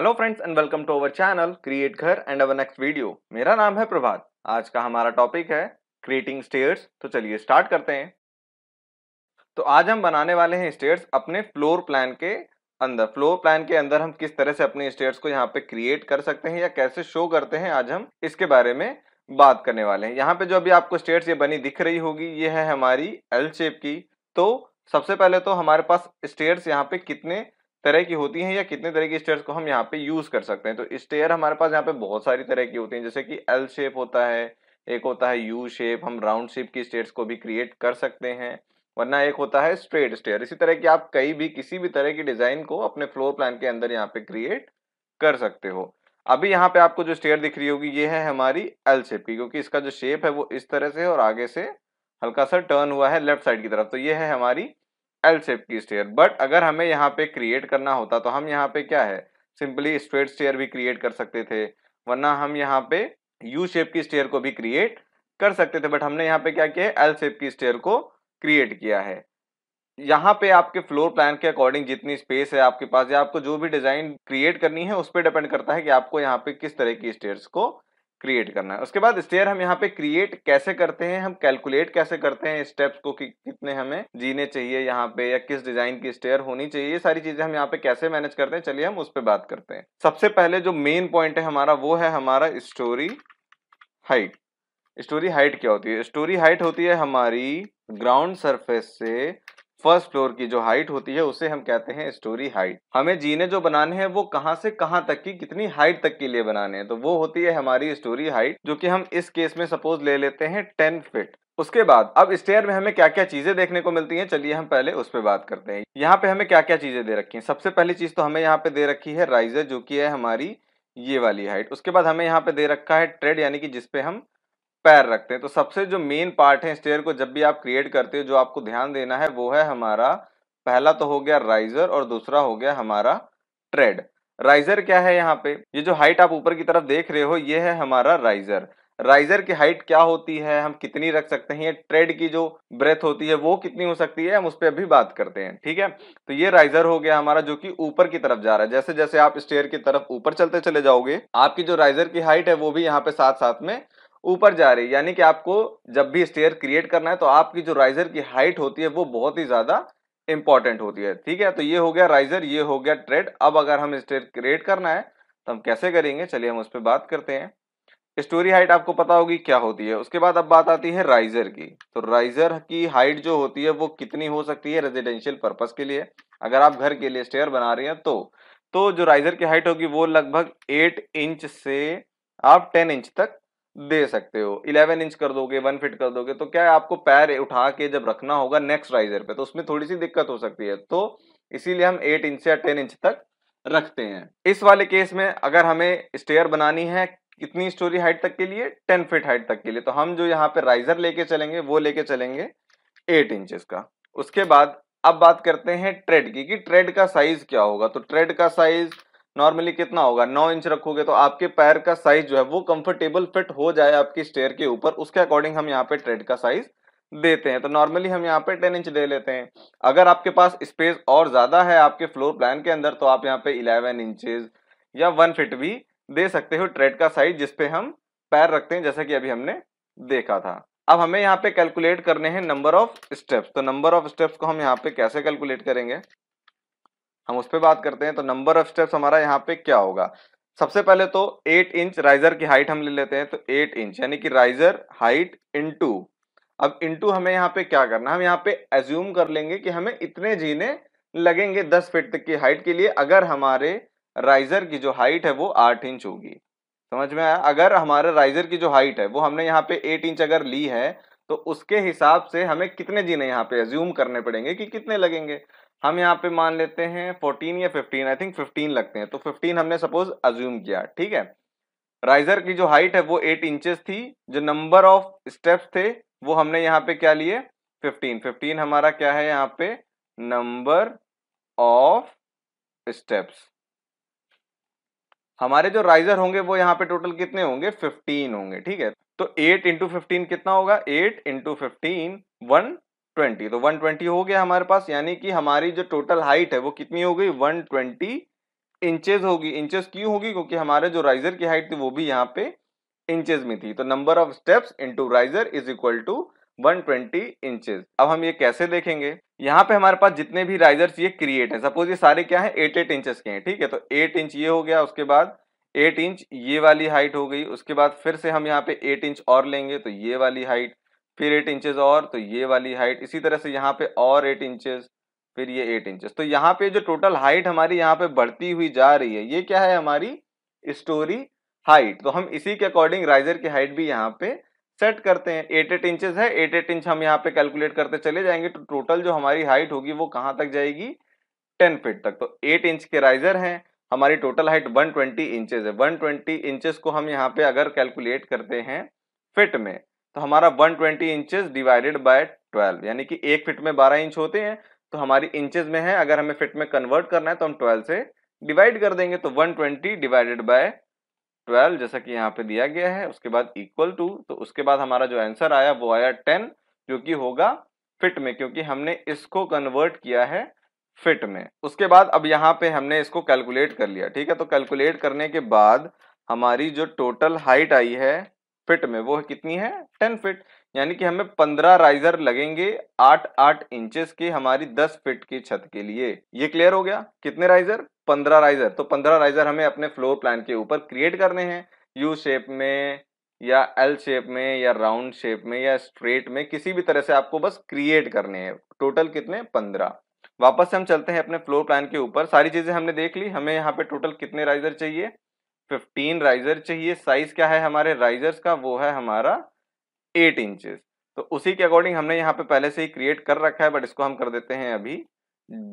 hello friends and welcome to our channel create घर and our next video मेरा नाम है प्रभात आज का हमारा टॉपिक है क्रिएटिंग स्टेयर्स तो चलिए स्टार्ट करते हैं तो आज हम बनाने वाले हैं स्टेयर्स अपने फ्लोर प्लान के अंदर फ्लोर प्लान के अंदर हम किस तरह से अपने स्टेयर्स को यहाँ पे क्रिएट कर सकते हैं या कैसे शो करते हैं आज हम इसके बारे में बात करने वाले हैं यहाँ पे जो अभी आपको स्टेयर्स ये बनी दिख रही होगी ये है हमारी एल शेप की तो सबसे पहले तो हमारे पास स्टेयर्स यहाँ पे कितने तरह की होती हैं या कितने तरह की स्टेयर्स को हम यहाँ पे यूज कर सकते हैं तो स्टेयर हमारे पास यहाँ पे बहुत सारी तरह की होती हैं जैसे कि एल शेप होता है एक होता है यू शेप हम राउंड शेप की स्टेयर्स को भी क्रिएट कर सकते हैं वरना एक होता है स्ट्रेट स्टेयर इसी तरह की आप कई भी किसी भी तरह की डिजाइन को अपने फ्लोर प्लान के अंदर यहाँ पे क्रिएट कर सकते हो अभी यहाँ पे आपको जो स्टेयर दिख रही होगी ये है हमारी एल शेप की क्योंकि इसका जो शेप है वो इस तरह से और आगे से हल्का सा टर्न हुआ है लेफ्ट साइड की तरफ तो ये है हमारी एल शेप की स्टेयर बट अगर हमें यहाँ पे क्रिएट करना होता तो हम यहाँ पे क्या है सिंपली स्ट्रेट स्टेयर भी क्रिएट कर सकते थे वरना हम यहाँ पे यू शेप की स्टेयर को भी क्रिएट कर सकते थे बट हमने यहाँ पे क्या किया एल शेप की स्टेयर को क्रिएट किया है यहाँ पे आपके फ्लोर प्लान के अकॉर्डिंग जितनी स्पेस है आपके पास या आपको जो भी डिजाइन क्रिएट करनी है उस पर डिपेंड करता है कि आपको यहाँ पे किस तरह की स्टेयर को क्रिएट करना है उसके बाद स्टेयर हम यहाँ पे क्रिएट कैसे करते हैं हम कैलकुलेट कैसे करते हैं स्टेप्स को कि कितने हमें जीने चाहिए यहाँ पे या किस डिजाइन की स्टेयर होनी चाहिए ये सारी चीजें हम यहाँ पे कैसे मैनेज करते हैं चलिए हम उस पर बात करते हैं सबसे पहले जो मेन पॉइंट है हमारा वो है हमारा स्टोरी हाइट स्टोरी हाइट क्या होती है स्टोरी हाइट होती है हमारी ग्राउंड सरफेस से फर्स्ट फ्लोर की जो हाइट होती है उसे हम कहते हैं स्टोरी हाइट हमें जीने जो बनाने हैं वो कहाँ से कहाँ तक की कितनी हाइट तक के लिए बनाने हैं तो वो होती है हमारी स्टोरी हाइट जो कि हम इस केस में सपोज ले लेते हैं टेन फिट उसके बाद अब स्टेयर में हमें क्या क्या चीजें देखने को मिलती हैं चलिए हम पहले उस पर बात करते हैं यहाँ पे हमें क्या क्या चीजें दे रखी हैं सबसे पहली चीज तो हमें यहाँ पे दे रखी है राइजर जो कि है हमारी ये वाली हाइट उसके बाद हमें यहाँ पे दे रखा है ट्रेड यानी कि जिसपे हम पैर रखते हैं तो सबसे जो मेन पार्ट है स्टेयर को जब भी आप क्रिएट करते हो जो आपको ध्यान देना है वो है हमारा पहला तो हो गया राइजर और दूसरा हो गया हमारा ट्रेड राइजर क्या है यहाँ पे ये जो हाइट आप ऊपर की तरफ देख रहे हो ये है हमारा राइजर राइजर की हाइट क्या होती है हम कितनी रख सकते हैं ट्रेड की जो ब्रेथ होती है वो कितनी हो सकती है हम उस पर अभी बात करते हैं ठीक है तो ये राइजर हो गया हमारा जो कि ऊपर की तरफ जा रहा है जैसे जैसे आप स्टेयर की तरफ ऊपर चलते चले जाओगे आपकी जो राइजर की हाइट है वो भी यहाँ पे साथ साथ में ऊपर जा रही है यानी कि आपको जब भी स्टेयर क्रिएट करना है तो आपकी जो राइजर की हाइट होती है वो बहुत ही ज़्यादा इंपॉर्टेंट होती है ठीक है तो ये हो गया राइजर ये हो गया ट्रेड अब अगर हम स्टेयर क्रिएट करना है तो हम कैसे करेंगे चलिए हम उस पर बात करते हैं स्टोरी हाइट आपको पता होगी क्या होती है उसके बाद अब बात आती है राइजर की तो राइजर की हाइट जो होती है वो कितनी हो सकती है रेजिडेंशियल पर्पज के लिए अगर आप घर के लिए स्टेयर बना रहे हैं तो तो जो राइजर की हाइट होगी वो लगभग एट इंच से आप टेन इंच तक दे सकते हो इलेवन इंच कर दोगे वन फिट कर दोगे तो क्या आपको पैर उठा के जब रखना होगा नेक्स्ट राइजर पे तो उसमें थोड़ी सी दिक्कत हो सकती है तो इसीलिए हम एट इंच या टेन इंच तक रखते हैं इस वाले केस में अगर हमें स्टेयर बनानी है कितनी स्टोरी हाइट तक के लिए टेन फिट हाइट तक के लिए तो हम जो यहाँ पे राइजर लेके चलेंगे वो लेके चलेंगे एट इंचज का उसके बाद अब बात करते हैं ट्रेड की कि ट्रेड का साइज क्या होगा तो ट्रेड का साइज़ नॉर्मली कितना होगा नौ इंच रखोगे तो आपके पैर का साइज जो है वो कंफर्टेबल फिट हो जाए आपकी स्टेयर के ऊपर उसके अकॉर्डिंग हम यहाँ पे ट्रेड का साइज देते हैं तो नॉर्मली हम यहाँ पे टेन इंच दे लेते हैं अगर आपके पास स्पेस और ज्यादा है आपके फ्लोर प्लान के अंदर तो आप यहाँ पे इलेवन इंचेज या वन फिट भी दे सकते हो ट्रेड का साइज जिसपे हम पैर रखते हैं जैसा कि अभी हमने देखा था अब हमें यहाँ पे कैलकुलेट करने हैं नंबर ऑफ स्टेप्स तो नंबर ऑफ स्टेप्स को हम यहाँ पे कैसे कैलकुलेट करेंगे हम उस पर बात करते हैं तो नंबर ऑफ स्टेप्स हमारा यहाँ पे क्या होगा सबसे पहले तो एट इंच राइजर की हाइट हम ले लेते हैं तो एट इंच यानी कि राइजर हाइट इनटू अब इनटू हमें यहाँ पे क्या करना हम यहाँ पे एज्यूम कर लेंगे कि हमें इतने जीने लगेंगे दस फिट तक की हाइट के लिए अगर हमारे राइजर की जो हाइट है वो आठ इंच होगी समझ में आया अगर हमारे राइजर की जो हाइट है वो हमने यहाँ पे एट इंच अगर ली है तो उसके हिसाब से हमें कितने जीने यहाँ पे एज्यूम करने पड़ेंगे कि कितने लगेंगे हम यहाँ पे मान लेते हैं फोर्टीन या फिफ्टीन आई थिंक फिफ्टीन लगते हैं तो फिफ्टीन हमने सपोज अज्यूम किया ठीक है राइजर की जो हाइट है वो एट इंचेस थी जो नंबर ऑफ स्टेप्स थे वो हमने यहाँ पे क्या लिए फिफ्टीन फिफ्टीन हमारा क्या है यहाँ पे नंबर ऑफ स्टेप्स हमारे जो राइजर होंगे वो यहाँ पे टोटल कितने होंगे फिफ्टीन होंगे ठीक है तो एट इंटू फिफ्टीन कितना होगा eight into fifteen one twenty तो वन ट्वेंटी हो गया हमारे पास यानी कि हमारी जो टोटल हाइट है वो कितनी हो गई वन ट्वेंटी इंचेज होगी इंचेस क्यों होगी क्योंकि हमारे जो राइजर की हाइट थी वो भी यहाँ पे इंचेज में थी तो number of steps into riser is equal to 120 inches अब हम ये कैसे देखेंगे यहाँ पे हमारे पास जितने भी राइजर्स ये क्रिएट हैं सपोज ये सारे क्या है एट एट इंचेस के हैं ठीक है तो एट इंच ये हो गया उसके बाद एट इंच ये वाली हाइट हो गई उसके बाद फिर से हम यहाँ पे एट इंच और लेंगे तो ये वाली हाइट फिर एट इंचेस और तो ये वाली हाइट इसी तरह से यहाँ पे और एट इंचेस फिर ये एट इंचेस तो यहाँ पे जो टोटल हाइट हमारी यहाँ पे बढ़ती हुई जा रही है ये क्या है हमारी स्टोरी हाइट तो हम इसी के अकॉर्डिंग राइजर की हाइट भी यहाँ पे सेट करते हैं एट एट इंचेस है एट एट इंच हम यहाँ पे कैलकुलेट करते चले जाएंगे तो टोटल जो हमारी हाइट होगी वो कहाँ तक जाएगी टेन फिट तक तो एट इंच के राइजर हैं हमारी total height one twenty inches है वन ट्वेंटी इंचेस को हम यहाँ पे अगर कैलकुलेट करते हैं फिट में तो हमारा 120 ट्वेंटी इंचेज डिवाइडेड बाय 12 यानी कि एक फिट में 12 इंच होते हैं तो हमारी इंचज में है अगर हमें फिट में कन्वर्ट करना है तो हम 12 से डिवाइड कर देंगे तो 120 ट्वेंटी डिवाइडेड बाय 12 जैसा कि यहाँ पे दिया गया है उसके बाद इक्वल टू तो उसके बाद हमारा जो आंसर आया वो आया टेन जो कि होगा फिट में क्योंकि हमने इसको कन्वर्ट किया है फिट में उसके बाद अब यहाँ पे हमने इसको कैलकुलेट कर लिया ठीक है तो कैलकुलेट करने के बाद हमारी जो टोटल हाइट आई है फिट में वो कितनी है टेन फिट यानी कि हमें पंद्रह राइजर लगेंगे आठ आठ इंचेस की हमारी दस फिट की छत के लिए ये क्लियर हो गया कितने राइजर पंद्रह राइजर तो पंद्रह राइजर हमें अपने फ्लोर प्लान के ऊपर क्रिएट करने हैं यू शेप में या एल शेप में या राउंड शेप में या स्ट्रेट में किसी भी तरह से आपको बस क्रिएट करने हैं टोटल कितने पंद्रह वापस से हम चलते हैं अपने फ्लोर प्लान के ऊपर सारी चीजें हमने देख ली हमें यहाँ पे टोटल कितने राइजर चाहिए फिफ्टीन राइजर चाहिए साइज क्या है हमारे राइजर्स का वो है हमारा एट इंचेस तो उसी के अकॉर्डिंग हमने यहाँ पे पहले से ही क्रिएट कर रखा है बट इसको हम कर देते हैं अभी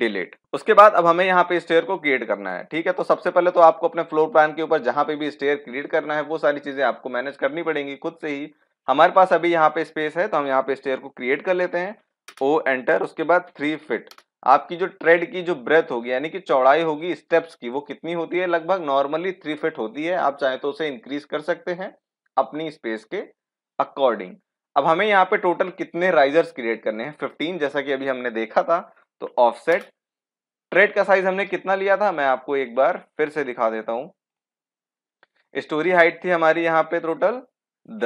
डिलीट उसके बाद अब हमें यहाँ पे स्टेयर को क्रिएट करना है ठीक है तो सबसे पहले तो आपको अपने फ्लोर प्लान के ऊपर जहाँ पे भी स्टेयर क्रिएट करना है वो सारी चीजें आपको मैनेज करनी पड़ेंगी खुद से ही हमारे पास अभी यहाँ पे स्पेस है तो हम यहाँ पे स्टेयर को क्रिएट कर लेते हैं ओ एंटर उसके बाद थ्री फिट आपकी जो ट्रेड की जो ब्रेथ होगी यानी कि चौड़ाई होगी स्टेप्स की वो कितनी होती है लगभग नॉर्मली थ्री फिट होती है आप चाहे तो उसे इंक्रीज कर सकते हैं अपनी स्पेस के अकॉर्डिंग अब हमें यहाँ पे टोटल कितने राइजर्स क्रिएट करने हैं 15 जैसा कि अभी हमने देखा था तो ऑफसेट ट्रेड का साइज हमने कितना लिया था मैं आपको एक बार फिर से दिखा देता हूँ स्टोरी हाइट थी हमारी यहाँ पे टोटल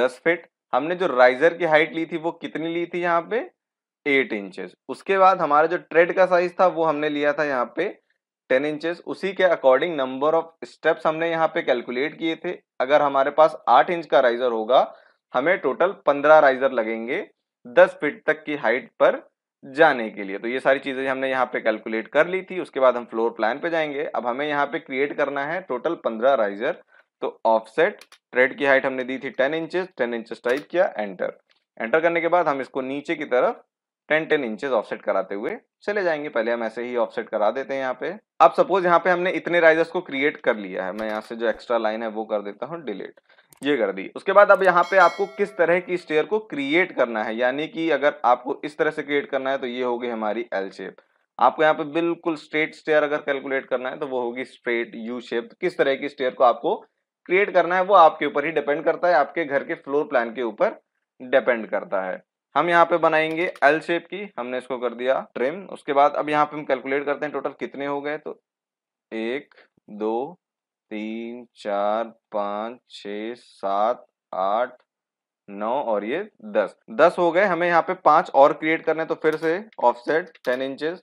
10 फिट हमने जो राइजर की हाइट ली थी वो कितनी ली थी यहाँ पे एट इंचेस उसके बाद हमारा जो ट्रेड का साइज था वो हमने लिया था यहाँ पे टेन इंचेस उसी के अकॉर्डिंग नंबर ऑफ स्टेप्स हमने यहाँ पे कैलकुलेट किए थे अगर हमारे पास आठ इंच का राइजर होगा हमें टोटल पंद्रह राइजर लगेंगे दस फिट तक की हाइट पर जाने के लिए तो ये सारी चीज़ें हमने यहाँ पे कैलकुलेट कर ली थी उसके बाद हम फ्लोर प्लान पे जाएंगे अब हमें यहाँ पे क्रिएट करना है टोटल पंद्रह राइजर तो ऑफसेट ट्रेड की हाइट हमने दी थी ten inches ten inches type किया एंटर एंटर करने के बाद हम इसको नीचे की तरफ टेन टेन इंचेस ऑफसेट कराते हुए चले जाएंगे पहले हम ऐसे ही ऑफसेट करा देते हैं यहाँ पे अब सपोज यहाँ पे हमने इतने राइजर्स को क्रिएट कर लिया है मैं यहाँ से जो एक्स्ट्रा लाइन है वो कर देता हूँ डिलीट ये कर दी उसके बाद अब यहाँ पे आपको किस तरह की स्टेयर को क्रिएट करना है यानी कि अगर आपको इस तरह से क्रिएट करना है तो ये होगी हमारी एल शेप आपको यहाँ पे बिल्कुल स्ट्रेट स्टेयर अगर कैलकुलेट करना है तो वो होगी स्ट्रेट यू शेप किस तरह की स्टेयर को आपको क्रिएट करना है वो आपके ऊपर ही डिपेंड करता है आपके घर के फ्लोर प्लान के ऊपर डिपेंड करता है हम यहाँ पे बनाएंगे एल शेप की हमने इसको कर दिया ट्रिम उसके बाद अब यहाँ पे हम कैलकुलेट करते हैं टोटल कितने हो गए तो एक दो तीन चार पाँच छ सात आठ नौ और ये दस दस हो गए हमें यहाँ पे पांच और क्रिएट करने तो फिर से ऑफसेट टेन इंचेस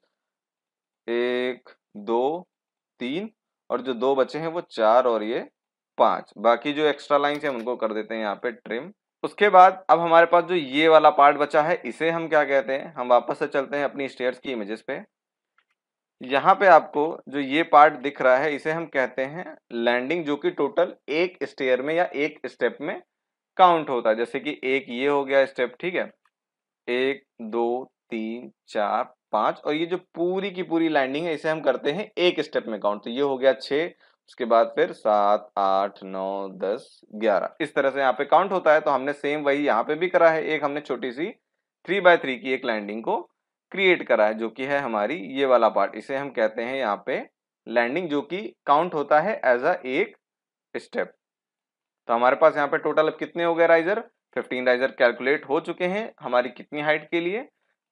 एक दो तीन और जो दो बचे हैं वो चार और ये पांच बाकी जो एक्स्ट्रा लाइन्स हैं उनको कर देते हैं यहाँ पे ट्रिम उसके बाद अब हमारे पास जो ये वाला पार्ट बचा है इसे हम क्या कहते हैं हम वापस से चलते हैं अपनी स्टेट्स की इमेजेस पे यहाँ पे आपको जो ये पार्ट दिख रहा है इसे हम कहते हैं लैंडिंग जो कि टोटल एक स्टेयर में या एक स्टेप में काउंट होता है जैसे कि एक ये हो गया स्टेप ठीक है एक दो तीन चार पाँच और ये जो पूरी की पूरी लैंडिंग है इसे हम करते हैं एक स्टेप में काउंट तो ये हो गया छः उसके बाद फिर सात आठ नौ दस ग्यारह इस तरह से यहाँ पे काउंट होता है तो हमने सेम वही यहाँ पे भी करा है एक हमने छोटी सी थ्री बाय थ्री की एक लैंडिंग को क्रिएट करा है जो कि है हमारी ये वाला पार्ट इसे हम कहते हैं यहाँ पे लैंडिंग जो कि काउंट होता है एज अ एक स्टेप तो हमारे पास यहाँ पे टोटल अब कितने हो गए राइजर फिफ्टीन राइजर कैलकुलेट हो चुके हैं हमारी कितनी हाइट के लिए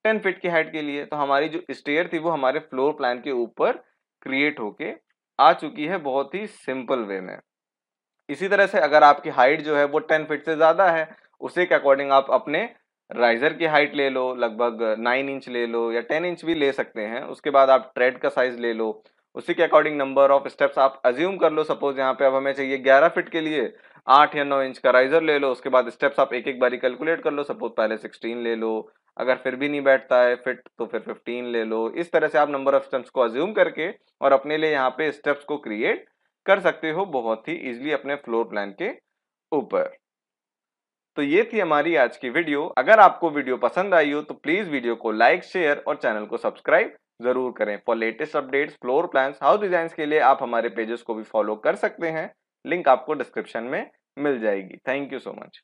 टेन फिट की हाइट के लिए तो हमारी जो स्टेयर थी वो हमारे फ्लोर प्लान के ऊपर क्रिएट होके आ चुकी है बहुत ही सिंपल वे में इसी तरह से अगर आपकी हाइट जो है वो टेन फीट से ज़्यादा है उसी के अकॉर्डिंग आप अपने राइजर की हाइट ले लो लगभग नाइन इंच ले लो या टेन इंच भी ले सकते हैं उसके बाद आप ट्रेड का साइज ले लो उसी के अकॉर्डिंग नंबर ऑफ स्टेप्स आप अज्यूम कर लो सपोज यहाँ पे अब हमें चाहिए ग्यारह फिट के लिए आठ या नौ इंच का राइजर ले लो उसके बाद स्टेप्स आप एक एक बारी कैलकुलेट कर लो सपोज पहले सिक्सटीन ले लो अगर फिर भी नहीं बैठता है फिट तो फिर फिफ्टीन ले लो इस तरह से आप नंबर ऑफ स्टेप्स को अज्यूम करके और अपने लिए यहाँ पे स्टेप्स को क्रिएट कर सकते हो बहुत ही इजिली अपने फ्लोर प्लान के ऊपर तो ये थी हमारी आज की वीडियो अगर आपको वीडियो पसंद आई हो तो प्लीज वीडियो को लाइक शेयर और चैनल को सब्सक्राइब जरूर करें for latest updates floor plan house design के लिए आप हमारे पेजेस को भी फॉलो कर सकते हैं लिंक आपको डिस्क्रिप्शन में मिल जाएगी थैंक यू सो मच